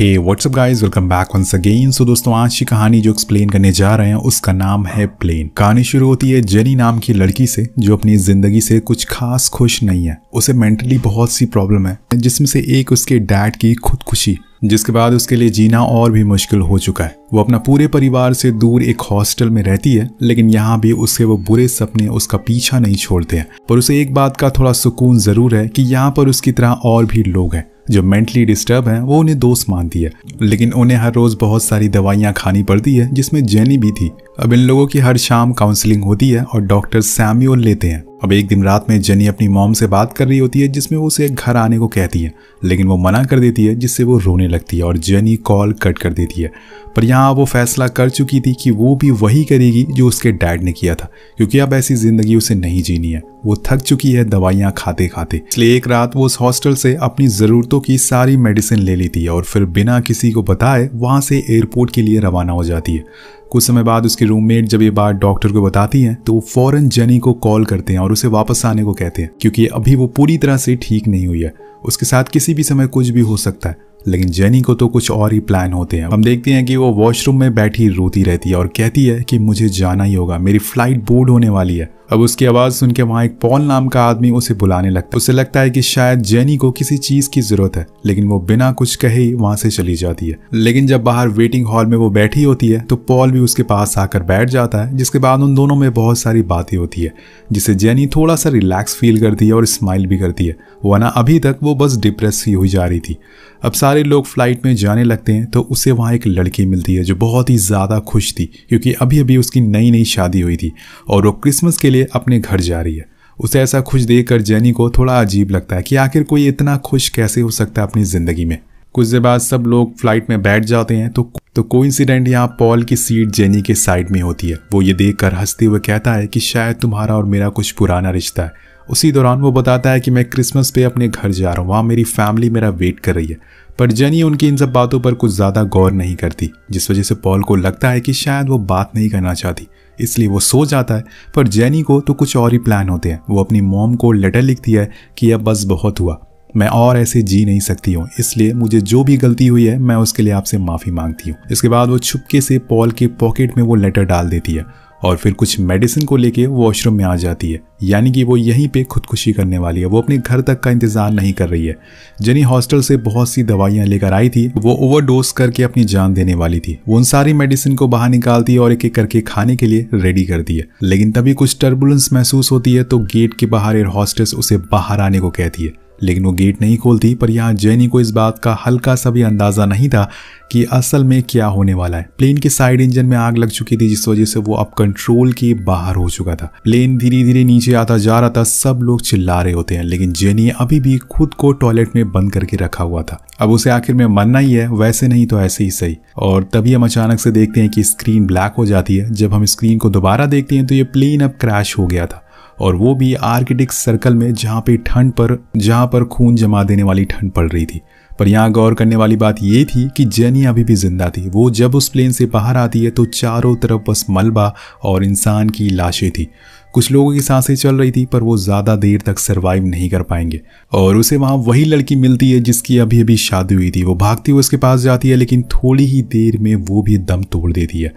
हे WhatsApp guys welcome back once again so दोस्तों आज की कहानी जो एक्सप्लेन करने जा रहे हैं उसका नाम है प्लेन कहानी शुरू होती है जेनी नाम की लड़की से जो अपनी जिंदगी से कुछ खास खुश नहीं है उसे मेंटली बहुत सी प्रॉब्लम है जिसमें से एक उसके डैड की खुदकुशी जिसके बाद उसके लिए जीना और भी मुश्किल हो चुका है वो अपना पूरे परिवार से दूर एक हॉस्टल में रहती है लेकिन यहाँ भी उसके वो बुरे सपने उसका पीछा नहीं छोड़ते हैं पर उसे एक बात का थोड़ा सुकून ज़रूर है कि यहाँ पर उसकी तरह और भी लोग हैं जो मेंटली डिस्टर्ब हैं वो उन्हें दोस्त मानती है लेकिन उन्हें हर रोज़ बहुत सारी दवाइयाँ खानी पड़ती है जिसमें जेनी भी थी अब इन लोगों की हर शाम काउंसलिंग होती है और डॉक्टर सैम्यूल लेते हैं अब एक दिन रात में जेनी अपनी मॉम से बात कर रही होती है जिसमें वो उसे घर आने को कहती है लेकिन वो मना कर देती है जिससे वो रोने लगती है और जेनी कॉल कट कर देती है पर यहाँ यहाँ वो फैसला कर चुकी थी कि वो भी वही करेगी जो उसके डैड ने किया था क्योंकि अब ऐसी ज़िंदगी उसे नहीं जीनी है वो थक चुकी है दवाइयाँ खाते खाते इसलिए एक रात वो उस हॉस्टल से अपनी ज़रूरतों की सारी मेडिसिन ले लेती है और फिर बिना किसी को बताए वहाँ से एयरपोर्ट के लिए रवाना हो जाती है कुछ समय बाद उसकी रूममेट जब ये बात डॉक्टर को बताती हैं तो वो फौरन जेनी को कॉल करते हैं और उसे वापस आने को कहते हैं क्योंकि अभी वो पूरी तरह से ठीक नहीं हुई है उसके साथ किसी भी समय कुछ भी हो सकता है लेकिन जेनी को तो कुछ और ही प्लान होते हैं हम देखते हैं कि वो वॉशरूम में बैठी रोती रहती है और कहती है कि मुझे जाना ही होगा मेरी फ्लाइट बोर्ड होने वाली है अब उसकी आवाज़ सुन के वहाँ एक पॉल नाम का आदमी उसे बुलाने लगता है उसे लगता है कि शायद जेनी को किसी चीज़ की ज़रूरत है लेकिन वो बिना कुछ कहे ही वहां से चली जाती है लेकिन जब बाहर वेटिंग हॉल में वो बैठी होती है तो पॉल भी उसके पास आकर बैठ जाता है जिसके बाद उन दोनों में बहुत सारी बातें होती है जिसे जेनी थोड़ा सा रिलैक्स फील करती है और स्माइल भी करती है वरना अभी तक वो वो बस डिप्रेस ही हो जा रही थी अब सारे लोग फ्लाइट में जाने लगते हैं तो उसे वहाँ एक लड़की मिलती है जो बहुत ही ज़्यादा खुश थी क्योंकि अभी अभी उसकी नई नई शादी हुई थी और वो क्रिसमस के लिए अपने घर जा रही है उसे ऐसा खुश देख कर जैनी को थोड़ा अजीब लगता है कि आखिर कोई इतना खुश कैसे हो सकता है अपनी ज़िंदगी में कुछ देर बाद सब लोग फ्लाइट में बैठ जाते हैं तो तो इंसिडेंट यहाँ पॉल की सीट जेनी के साइड में होती है वो ये देख कर हंसते हुए कहता है कि शायद तुम्हारा और मेरा कुछ पुराना रिश्ता है उसी दौरान वो बताता है कि मैं क्रिसमस पे अपने घर जा रहा हूँ वहाँ मेरी फैमिली मेरा वेट कर रही है पर जनी उनकी इन सब बातों पर कुछ ज़्यादा गौर नहीं करती जिस वजह से पॉल को लगता है कि शायद वो बात नहीं करना चाहती इसलिए वो सो जाता है पर जैनी को तो कुछ और ही प्लान होते हैं वो अपनी मोम को लेटर लिखती है कि अब बस बहुत हुआ मैं और ऐसे जी नहीं सकती हूँ इसलिए मुझे जो भी गलती हुई है मैं उसके लिए आपसे माफ़ी मांगती हूँ इसके बाद वो छुपके से पॉल के पॉकेट में वो लेटर डाल देती है और फिर कुछ मेडिसिन को लेके वॉशरूम में आ जाती है यानी कि वो यहीं पे खुदकुशी करने वाली है वो अपने घर तक का इंतज़ार नहीं कर रही है जनी हॉस्टल से बहुत सी दवाइयाँ लेकर आई थी वो ओवरडोज करके अपनी जान देने वाली थी वो उन सारी मेडिसिन को बाहर निकालती है और एक एक करके खाने के लिए रेडी करती है लेकिन तभी कुछ टर्बुलेंस महसूस होती है तो गेट के बाहर एयर हॉस्टेस उसे बाहर आने को कहती है लेकिन वो गेट नहीं खोलती पर यहाँ जैनी को इस बात का हल्का सा भी अंदाज़ा नहीं था कि असल में क्या होने वाला है प्लेन के साइड इंजन में आग लग चुकी थी जिस वजह से वो अब कंट्रोल के बाहर हो चुका था प्लेन धीरे धीरे नीचे आता जा रहा था सब लोग चिल्ला रहे होते हैं लेकिन जेनी अभी भी खुद को टॉयलेट में बंद करके रखा हुआ था अब उसे आखिर में मरना ही है वैसे नहीं तो ऐसे ही सही और तभी हम अचानक से देखते हैं कि स्क्रीन ब्लैक हो जाती है जब हम स्क्रीन को दोबारा देखते हैं तो ये प्लेन अब क्रैश हो गया था और वो भी आर्किटिक सर्कल में जहाँ पे ठंड पर जहाँ पर खून जमा देने वाली ठंड पड़ रही थी पर यहाँ गौर करने वाली बात ये थी कि जेनी अभी भी जिंदा थी वो जब उस प्लेन से बाहर आती है तो चारों तरफ बस मलबा और इंसान की लाशें थी कुछ लोगों की सांसें चल रही थी पर वो ज़्यादा देर तक सर्वाइव नहीं कर पाएंगे और उसे वहाँ वही लड़की मिलती है जिसकी अभी अभी शादी हुई थी वो भागती हुई उसके पास जाती है लेकिन थोड़ी ही देर में वो भी दम तोड़ देती है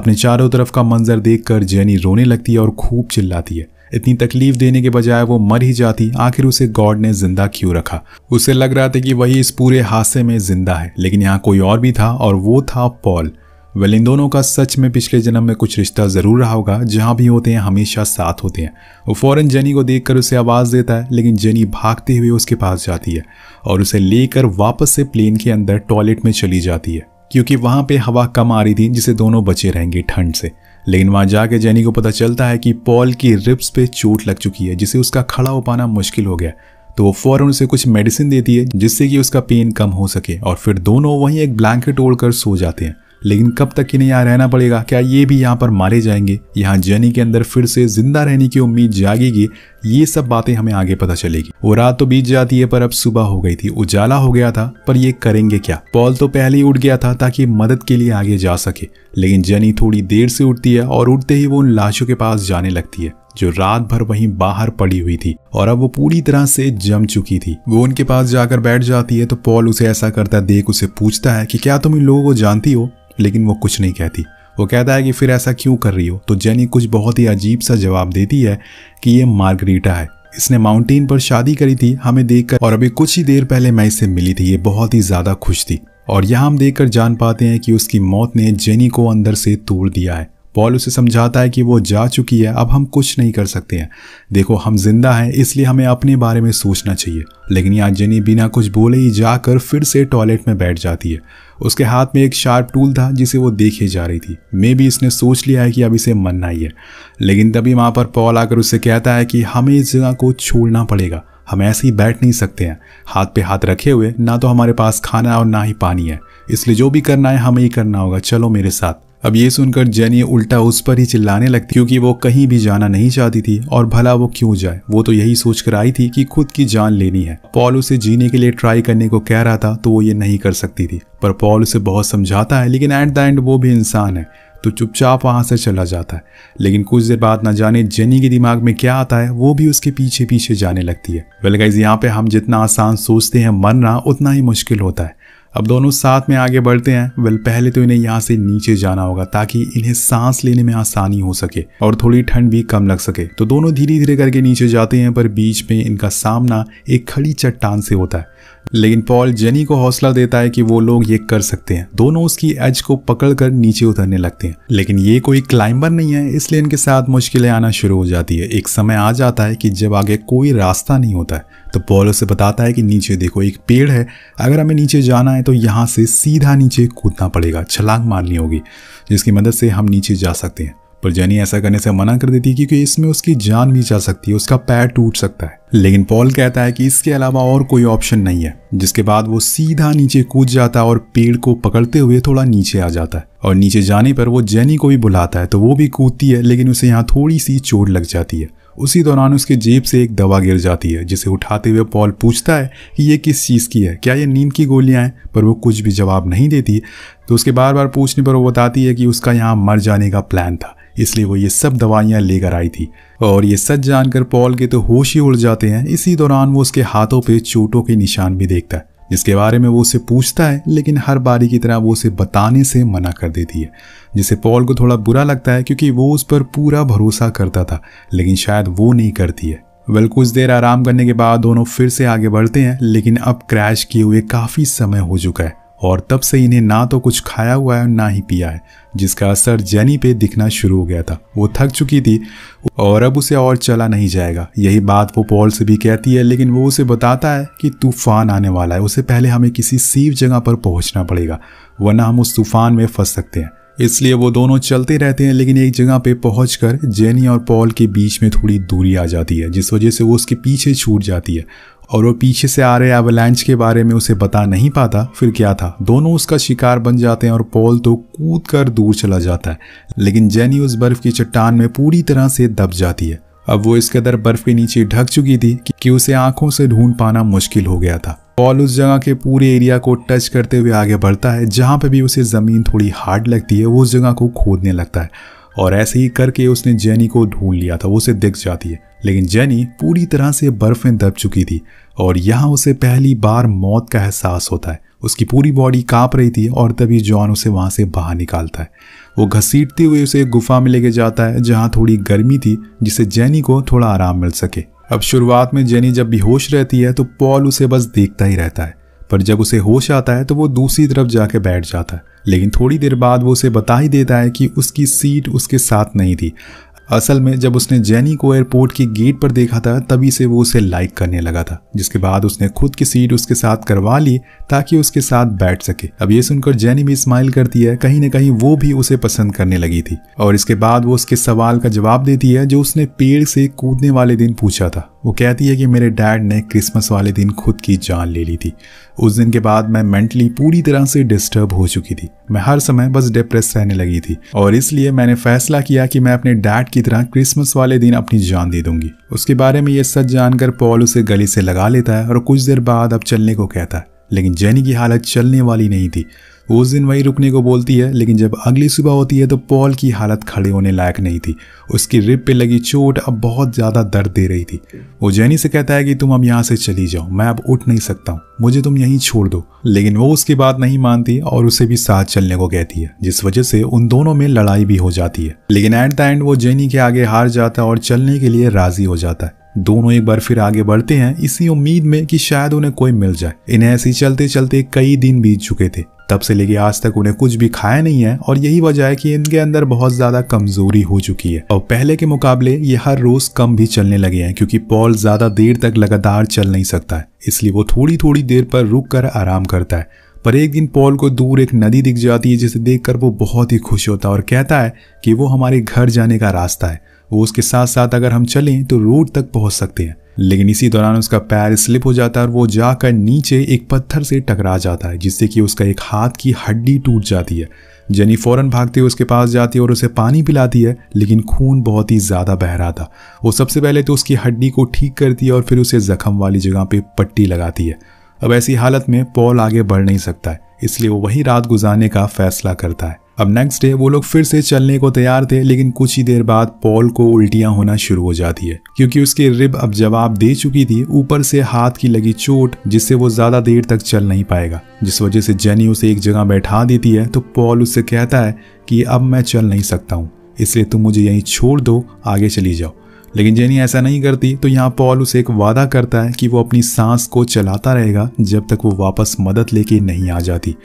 अपने चारों तरफ का मंजर देखकर जेनी रोने लगती है और खूब चिल्लाती है इतनी तकलीफ देने के बजाय वो मर ही जाती आखिर उसे गॉड ने जिंदा क्यों रखा उसे लग रहा था कि वही इस पूरे हादसे में जिंदा है लेकिन यहाँ कोई और भी था और वो था पॉल वेल इन दोनों का सच में पिछले जन्म में कुछ रिश्ता ज़रूर रहा होगा जहाँ भी होते हैं हमेशा साथ होते हैं वो फौरन जेनी को देखकर उसे आवाज़ देता है लेकिन जेनी भागते हुए उसके पास जाती है और उसे लेकर वापस से प्लेन के अंदर टॉयलेट में चली जाती है क्योंकि वहाँ पे हवा कम आ रही थी जिसे दोनों बचे रहेंगे ठंड से लेकिन वहां जाके जेनी को पता चलता है कि पॉल की रिप्स पे चोट लग चुकी है जिसे उसका खड़ा हो पाना मुश्किल हो गया तो वो फौरन उसे कुछ मेडिसिन देती है जिससे कि उसका पेन कम हो सके और फिर दोनों वहीं एक ब्लैंकेट ओढ़ कर सो जाते हैं लेकिन कब तक इन्हें यहाँ रहना पड़ेगा क्या ये भी यहाँ पर मारे जाएंगे यहाँ जर्नी के अंदर फिर से जिंदा रहने की उम्मीद जागेगी ये सब बातें हमें आगे पता चलेगी वो रात तो बीत जाती है पर अब सुबह हो गई थी उजाला हो गया था पर ये करेंगे क्या पॉल तो पहले ही उठ गया था ताकि मदद के लिए आगे जा सके लेकिन जनी थोड़ी देर से उठती है और उठते ही वो उन लाशों के पास जाने लगती है जो रात भर वहीं बाहर पड़ी हुई थी और अब वो पूरी तरह से जम चुकी थी वो उनके पास जाकर बैठ जाती है तो पॉल उसे ऐसा करता देख उसे पूछता है कि क्या तुम इन लोगों को जानती हो लेकिन वो कुछ नहीं कहती वो कहता है कि फिर ऐसा क्यों कर रही हो तो जेनी कुछ बहुत ही अजीब सा जवाब देती है कि ये मार्गरीटा है इसने माउंटेन पर शादी करी थी हमें देखकर और अभी कुछ ही देर पहले मैं इससे मिली थी ये बहुत ही ज़्यादा खुश थी और यहाँ हम देखकर जान पाते हैं कि उसकी मौत ने जेनी को अंदर से तोड़ दिया है पॉल उसे समझाता है कि वो जा चुकी है अब हम कुछ नहीं कर सकते हैं देखो हम जिंदा हैं इसलिए हमें अपने बारे में सोचना चाहिए लेकिन यहाँ जनी बिना कुछ बोले ही जाकर फिर से टॉयलेट में बैठ जाती है उसके हाथ में एक शार्प टूल था जिसे वो देखे जा रही थी मे भी इसने सोच लिया है कि अब इसे मरना ही है लेकिन तभी वहाँ पर पॉल आकर उससे कहता है कि हमें इस जगह को छोड़ना पड़ेगा हम ऐसे ही बैठ नहीं सकते हैं हाथ पे हाथ रखे हुए ना तो हमारे पास खाना और ना ही पानी है इसलिए जो भी करना है हमें ही करना होगा चलो मेरे साथ अब ये सुनकर जेनी उल्टा उस पर ही चिल्लाने लगती क्योंकि वो कहीं भी जाना नहीं चाहती थी और भला वो क्यों जाए वो तो यही सोच कर आई थी कि खुद की जान लेनी है पॉल उसे जीने के लिए ट्राई करने को कह रहा था तो वो ये नहीं कर सकती थी पर पॉल उसे बहुत समझाता है लेकिन एट द एंड वो भी इंसान है तो चुपचाप वहाँ से चला जाता है लेकिन कुछ देर बाद ना जाने जेनी के दिमाग में क्या आता है वो भी उसके पीछे पीछे जाने लगती है वेल गाइज यहाँ पे हम जितना आसान सोचते हैं मरना उतना ही मुश्किल होता है अब दोनों साथ में आगे बढ़ते हैं वेल पहले तो इन्हें यहाँ से नीचे जाना होगा ताकि इन्हें सांस लेने में आसानी हो सके और थोड़ी ठंड भी कम लग सके तो दोनों धीरे धीरे करके नीचे जाते हैं पर बीच में इनका सामना एक खड़ी चट्टान से होता है लेकिन पॉल जेनी को हौसला देता है कि वो लोग ये कर सकते हैं दोनों उसकी एज को पकड़कर नीचे उतरने लगते हैं लेकिन ये कोई क्लाइंबर नहीं है इसलिए इनके साथ मुश्किलें आना शुरू हो जाती है एक समय आ जाता है कि जब आगे कोई रास्ता नहीं होता है तो पॉल उसे बताता है कि नीचे देखो एक पेड़ है अगर हमें नीचे जाना है तो यहाँ से सीधा नीचे कूदना पड़ेगा छलांग मारनी होगी जिसकी मदद से हम नीचे जा सकते हैं पर जेनी ऐसा करने से मना कर देती है क्योंकि इसमें उसकी जान भी जा सकती है उसका पैर टूट सकता है लेकिन पॉल कहता है कि इसके अलावा और कोई ऑप्शन नहीं है जिसके बाद वो सीधा नीचे कूद जाता है और पेड़ को पकड़ते हुए थोड़ा नीचे आ जाता है और नीचे जाने पर वो जेनी को भी बुलाता है तो वो भी कूदती है लेकिन उसे यहाँ थोड़ी सी चोट लग जाती है उसी दौरान उसके जेब से एक दवा गिर जाती है जिसे उठाते हुए पॉल पूछता है कि ये किस चीज़ की है क्या ये नींद की गोलियाँ हैं पर वो कुछ भी जवाब नहीं देती तो उसके बार बार पूछने पर वो बताती है कि उसका यहाँ मर जाने का प्लान था इसलिए वो ये सब दवाइयाँ लेकर आई थी और ये सच जानकर पॉल के तो होश ही उड़ जाते हैं इसी दौरान वो उसके हाथों पर चोटों के निशान भी देखता है जिसके बारे में वो उसे पूछता है लेकिन हर बारी की तरह वो उसे बताने से मना कर देती है जिसे पॉल को थोड़ा बुरा लगता है क्योंकि वो उस पर पूरा भरोसा करता था लेकिन शायद वो नहीं करती है वेल कुछ देर आराम करने के बाद दोनों फिर से आगे बढ़ते हैं लेकिन अब क्रैश किए हुए काफ़ी समय हो चुका है और तब से इन्हें ना तो कुछ खाया हुआ है ना ही पिया है जिसका असर जेनी पे दिखना शुरू हो गया था वो थक चुकी थी और अब उसे और चला नहीं जाएगा यही बात वो पॉल से भी कहती है लेकिन वो उसे बताता है कि तूफान आने वाला है उसे पहले हमें किसी सीव जगह पर पहुंचना पड़ेगा वरना हम उस तूफान में फंस सकते हैं इसलिए वो दोनों चलते रहते हैं लेकिन एक जगह पे पहुँच जेनी और पॉल के बीच में थोड़ी दूरी आ जाती है जिस वजह से वो उसके पीछे छूट जाती है और वो पीछे से आ रहे एवलैंच के बारे में उसे बता नहीं पाता फिर क्या था दोनों उसका शिकार बन जाते हैं और पॉल तो कूद कर दूर चला जाता है लेकिन जेनी उस बर्फ की चट्टान में पूरी तरह से दब जाती है अब वो इस कदर बर्फ के नीचे ढक चुकी थी कि उसे आंखों से ढूंढ पाना मुश्किल हो गया था पॉल उस जगह के पूरे एरिया को टच करते हुए आगे बढ़ता है जहाँ पे भी उसे ज़मीन थोड़ी हार्ड लगती है वो उस जगह को खोदने लगता है और ऐसे ही करके उसने जैनी को ढूंढ लिया था वो उसे दिख जाती है लेकिन जैनी पूरी तरह से बर्फ में दब चुकी थी और यहाँ उसे पहली बार मौत का एहसास होता है उसकी पूरी बॉडी कांप रही थी और तभी जॉन उसे वहाँ से बाहर निकालता है वो घसीटते हुए उसे गुफा में लेके जाता है जहाँ थोड़ी गर्मी थी जिससे जैनी को थोड़ा आराम मिल सके अब शुरुआत में जेनी जब बेहोश रहती है तो पॉल उसे बस देखता ही रहता है पर जब उसे होश आता है तो वो दूसरी तरफ जाके बैठ जाता है लेकिन थोड़ी देर बाद वो उसे बता ही देता है कि उसकी सीट उसके साथ नहीं थी असल में जब उसने जैनी को एयरपोर्ट के गेट पर देखा था तभी से वो उसे लाइक करने लगा था जिसके बाद उसने खुद की सीट उसके साथ करवा ली ताकि उसके साथ बैठ सके अब ये सुनकर जैनी भी स्माइल करती है कहीं ना कहीं वो भी उसे पसंद करने लगी थी और इसके बाद वो उसके सवाल का जवाब देती है जो उसने पेड़ से कूदने वाले दिन पूछा था वो कहती है कि मेरे डैड ने क्रिसमस वाले दिन खुद की जान ले ली थी उस दिन के बाद मैं मेंटली पूरी तरह से डिस्टर्ब हो चुकी थी मैं हर समय बस डिप्रेस रहने लगी थी और इसलिए मैंने फैसला किया कि मैं अपने डैड की तरह क्रिसमस वाले दिन अपनी जान दे दूंगी उसके बारे में ये सच जानकर पॉल उसे गले से लगा लेता है और कुछ देर बाद अब चलने को कहता है लेकिन जैनी की हालत चलने वाली नहीं थी उस दिन वही रुकने को बोलती है लेकिन जब अगली सुबह होती है तो पॉल की हालत खड़े होने लायक नहीं थी उसकी रिब पे लगी चोट अब बहुत ज़्यादा दर्द दे रही थी वो जैनी से कहता है कि तुम अब यहाँ से चली जाओ मैं अब उठ नहीं सकता हूँ मुझे तुम यहीं छोड़ दो लेकिन वो उसकी बात नहीं मानती और उसे भी साथ चलने को कहती है जिस वजह से उन दोनों में लड़ाई भी हो जाती है लेकिन एट द एंड वो जेनी के आगे हार जाता है और चलने के लिए राजी हो जाता है दोनों एक बार फिर आगे बढ़ते हैं इसी उम्मीद में कि शायद उन्हें कोई मिल जाए इन्हें ऐसे चलते चलते कई दिन बीत चुके थे तब से लेके आज तक उन्हें कुछ भी खाया नहीं है और यही वजह है कि इनके अंदर बहुत ज्यादा कमजोरी हो चुकी है और पहले के मुकाबले ये हर रोज कम भी चलने लगे हैं क्योंकि पॉल ज्यादा देर तक लगातार चल नहीं सकता है इसलिए वो थोड़ी थोड़ी देर पर रुक कर आराम करता है पर एक दिन पॉल को दूर एक नदी दिख जाती है जिसे देखकर वो बहुत ही खुश होता है और कहता है कि वो हमारे घर जाने का रास्ता है वो उसके साथ साथ अगर हम चलें तो रोड तक पहुंच सकते हैं लेकिन इसी दौरान उसका पैर स्लिप हो जाता है और वो जाकर नीचे एक पत्थर से टकरा जाता है जिससे कि उसका एक हाथ की हड्डी टूट जाती है जेनी फौरन भागते हुए उसके पास जाती है और उसे पानी पिलाती है लेकिन खून बहुत ही ज़्यादा बह रहा था वो सबसे पहले तो उसकी हड्डी को ठीक करती है और फिर उसे जख्म वाली जगह पर पट्टी लगाती है अब ऐसी हालत में पॉल आगे बढ़ नहीं सकता है इसलिए वो वही रात गुजारने का फैसला करता है अब नेक्स्ट डे वो लोग फिर से चलने को तैयार थे लेकिन कुछ ही देर बाद पॉल को उल्टियां होना शुरू हो जाती है क्योंकि उसकी रिब अब जवाब दे चुकी थी ऊपर से हाथ की लगी चोट जिससे वो ज्यादा देर तक चल नहीं पाएगा जिस वजह से जेनी उसे एक जगह बैठा देती है तो पॉल उससे कहता है कि अब मैं चल नहीं सकता हूँ इसलिए तुम मुझे यहीं छोड़ दो आगे चली जाओ लेकिन जेनी ऐसा नहीं करती तो यहाँ पॉल उसे एक वादा करता है कि वो अपनी सांस को चलाता रहेगा जब तक वो वापस मदद लेके नहीं आ जाती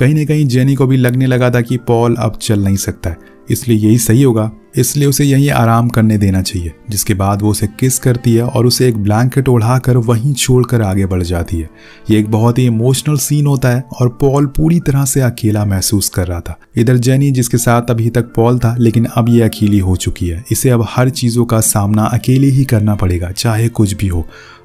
कहीं ना कहीं जेनी को भी लगने लगा था कि पॉल अब चल नहीं सकता है इसलिए यही सही होगा इसलिए उसे यहीं आराम करने देना चाहिए जिसके बाद वो उसे किस करती है और उसे एक ब्लैंकेट ओढ़ा कर वहीं छोड़कर आगे बढ़ जाती है ये एक बहुत ही इमोशनल सीन होता है और पॉल पूरी तरह से अकेला महसूस कर रहा था इधर जेनी जिसके साथ अभी तक पॉल था लेकिन अब ये अकेली हो चुकी है इसे अब हर चीज़ों का सामना अकेले ही करना पड़ेगा चाहे कुछ भी हो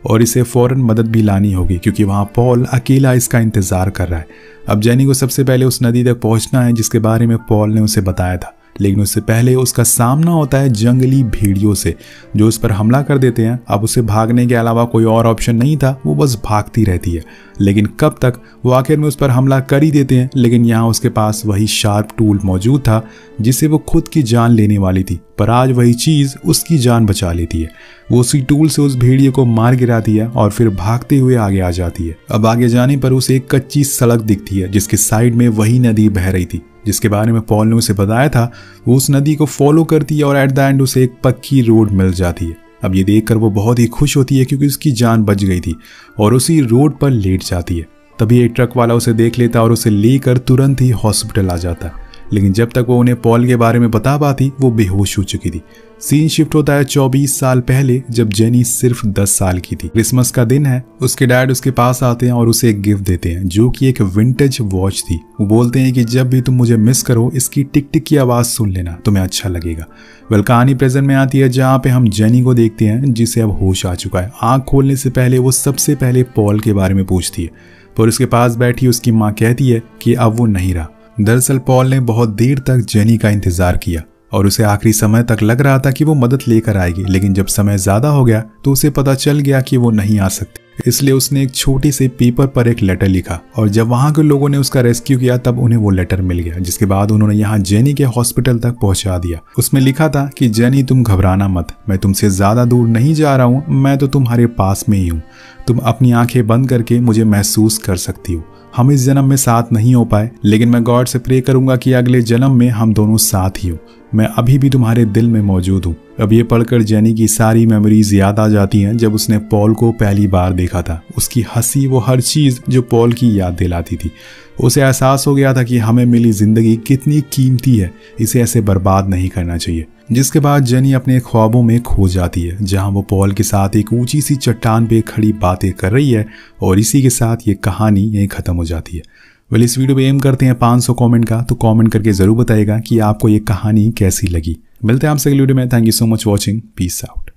और इसे फ़ौरन मदद भी लानी होगी क्योंकि वहाँ पॉल अकेला इसका इंतज़ार कर रहा है अब जैनी को सबसे पहले उस नदी तक पहुँचना है जिसके बारे में पॉल ने उसे बताया था लेकिन उससे पहले उसका सामना होता है जंगली भेड़ियों से जो उस पर हमला कर देते हैं अब उसे भागने के अलावा कोई और ऑप्शन नहीं था वो बस भागती रहती है लेकिन कब तक वो आखिर में उस पर हमला कर ही देते हैं लेकिन यहाँ उसके पास वही शार्प टूल मौजूद था जिसे वो खुद की जान लेने वाली थी पर आज वही चीज़ उसकी जान बचा लेती है वो उसी टूल से उस भेड़िए को मार गिराती है और फिर भागते हुए आगे आ जाती है अब आगे जाने पर उसे एक कच्ची सड़क दिखती है जिसके साइड में वही नदी बह रही थी जिसके बारे में पॉल ने उसे बताया था वो उस नदी को फॉलो करती है और एट द एंड उसे एक पक्की रोड मिल जाती है अब ये देखकर वो बहुत ही खुश होती है क्योंकि उसकी जान बच गई थी और उसी रोड पर लेट जाती है तभी एक ट्रक वाला उसे देख लेता और उसे लेकर तुरंत ही हॉस्पिटल आ जाता है लेकिन जब तक वो उन्हें पॉल के बारे में बता पाती वो बेहोश हो चुकी थी सीन शिफ्ट होता है चौबीस साल पहले जब जेनी सिर्फ दस साल की थी क्रिसमस का दिन है उसके डैड उसके पास आते हैं और उसे एक गिफ्ट देते हैं जो कि एक विंटेज वॉच थी वो बोलते हैं कि जब भी तुम मुझे मिस करो इसकी टिक टिक की आवाज़ सुन लेना तुम्हें अच्छा लगेगा वेल कहानी प्रेजेंट में आती है जहाँ पे हम जेनी को देखते हैं जिसे अब होश आ चुका है आँख खोलने से पहले वो सबसे पहले पॉल के बारे में पूछती है पर उसके पास बैठी उसकी माँ कहती है कि अब वो नहीं रहा दरअसल पॉल ने बहुत देर तक जेनी का इंतजार किया और उसे आखिरी समय तक लग रहा था कि वो मदद लेकर आएगी लेकिन जब समय ज्यादा हो गया तो उसे पता चल गया कि वो नहीं आ सकती इसलिए उसने एक छोटी से पेपर पर एक लेटर लिखा और जब वहाँ के लोगों ने उसका रेस्क्यू किया तब उन्हें वो लेटर मिल गया जिसके बाद उन्होंने यहाँ जेनी के हॉस्पिटल तक पहुँचा दिया उसमें लिखा था कि जेनी तुम घबराना मत मैं तुमसे ज़्यादा दूर नहीं जा रहा हूँ मैं तो तुम्हारे पास में ही हूँ तुम अपनी आंखें बंद करके मुझे महसूस कर सकती हो हम इस जन्म में साथ नहीं हो पाए लेकिन मैं गॉड से प्रे करूंगा कि अगले जन्म में हम दोनों साथ ही हो मैं अभी भी तुम्हारे दिल में मौजूद हूँ अब ये पढ़कर जैनी की सारी मेमोरीज याद आ जाती हैं जब उसने पॉल को पहली बार देखा था उसकी हंसी वो हर चीज़ जो पॉल की याद दिलाती थी उसे एहसास हो गया था कि हमें मिली ज़िंदगी कितनी कीमती है इसे ऐसे बर्बाद नहीं करना चाहिए जिसके बाद जेनी अपने ख्वाबों में खो जाती है जहां वो पॉल के साथ एक ऊंची सी चट्टान पे खड़ी बातें कर रही है और इसी के साथ ये कहानी यहीं ख़त्म हो जाती है वेल इस वीडियो पे एम करते हैं 500 कमेंट का तो कमेंट करके ज़रूर बताएगा कि आपको ये कहानी कैसी लगी मिलते हैं आपसे अगले वीडियो में thank you so much watching peace out